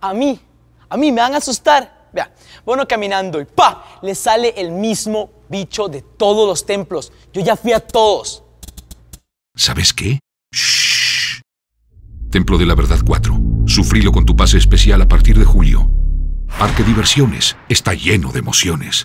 a mí, a mí me van a asustar. Vea, bueno, caminando y pa, le sale el mismo bicho de todos los templos. Yo ya fui a todos. ¿Sabes qué? Shh. Templo de la Verdad 4. Sufrilo con tu pase especial a partir de julio. Parque Diversiones está lleno de emociones.